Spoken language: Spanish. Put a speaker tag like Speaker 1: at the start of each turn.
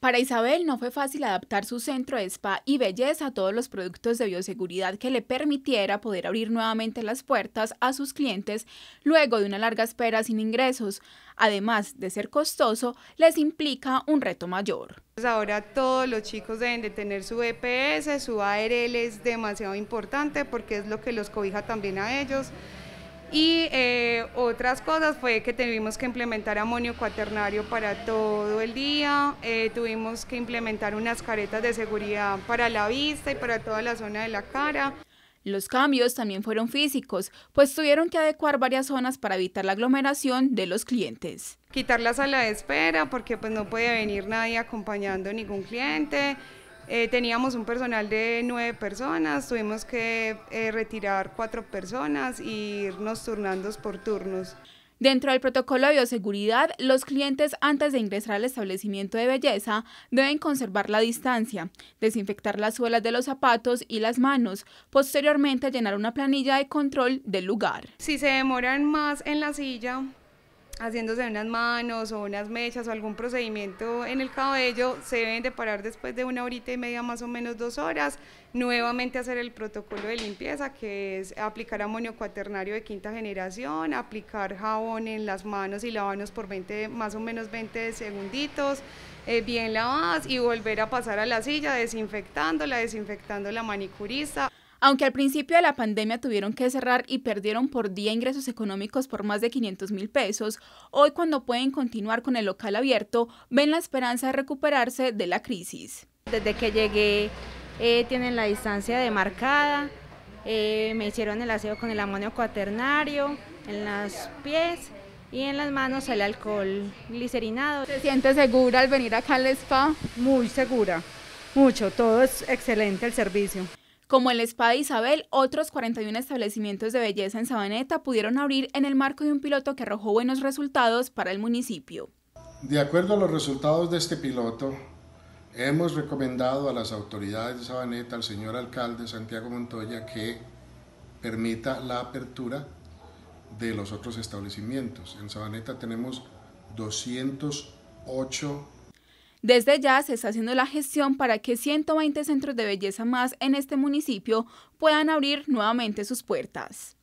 Speaker 1: Para Isabel no fue fácil adaptar su centro de spa y belleza a todos los productos de bioseguridad que le permitiera poder abrir nuevamente las puertas a sus clientes luego de una larga espera sin ingresos. Además de ser costoso, les
Speaker 2: implica un reto mayor. Pues ahora todos los chicos deben de tener su EPS, su ARL es demasiado importante porque es lo que los cobija también a ellos. Y eh, otras cosas fue que tuvimos que implementar amonio cuaternario para todo el día, eh, tuvimos que implementar unas caretas de seguridad para la vista y para toda la zona de la cara. Los cambios también fueron físicos, pues tuvieron que
Speaker 1: adecuar varias
Speaker 2: zonas para evitar la aglomeración de los clientes. Quitar la sala de espera porque pues no puede venir nadie acompañando ningún cliente, eh, teníamos un personal de nueve personas, tuvimos que eh, retirar cuatro personas e irnos turnando por turnos. Dentro del protocolo de bioseguridad, los clientes antes de ingresar
Speaker 1: al establecimiento de belleza deben conservar la distancia, desinfectar las suelas de los zapatos y las manos, posteriormente llenar una planilla de control del lugar.
Speaker 2: Si se demoran más en la silla, haciéndose unas manos o unas mechas o algún procedimiento en el cabello, se deben de parar después de una horita y media, más o menos dos horas, nuevamente hacer el protocolo de limpieza, que es aplicar amonio cuaternario de quinta generación, aplicar jabón en las manos y lavarnos por 20, más o menos 20 segunditos, eh, bien lavadas y volver a pasar a la silla, desinfectándola, desinfectando la manicurista.
Speaker 1: Aunque al principio de la pandemia tuvieron que cerrar y perdieron por día ingresos económicos por más de 500 mil pesos, hoy cuando pueden continuar con el local abierto, ven la esperanza de recuperarse de la crisis. Desde que llegué eh, tienen la distancia demarcada, eh, me hicieron el aseo con el amonio cuaternario en las pies y en las manos el alcohol glicerinado. ¿Se siente segura al venir acá al spa? Muy segura, mucho, todo es excelente el servicio. Como el Spa Isabel, otros 41 establecimientos de belleza en Sabaneta pudieron abrir en el marco de un piloto que arrojó buenos resultados para el municipio.
Speaker 3: De acuerdo a los resultados de este piloto, hemos recomendado a las autoridades de Sabaneta, al señor alcalde Santiago Montoya, que permita la apertura de los otros establecimientos. En Sabaneta tenemos 208
Speaker 1: desde ya se está haciendo la gestión para que 120 centros de belleza más en este municipio puedan abrir nuevamente sus puertas.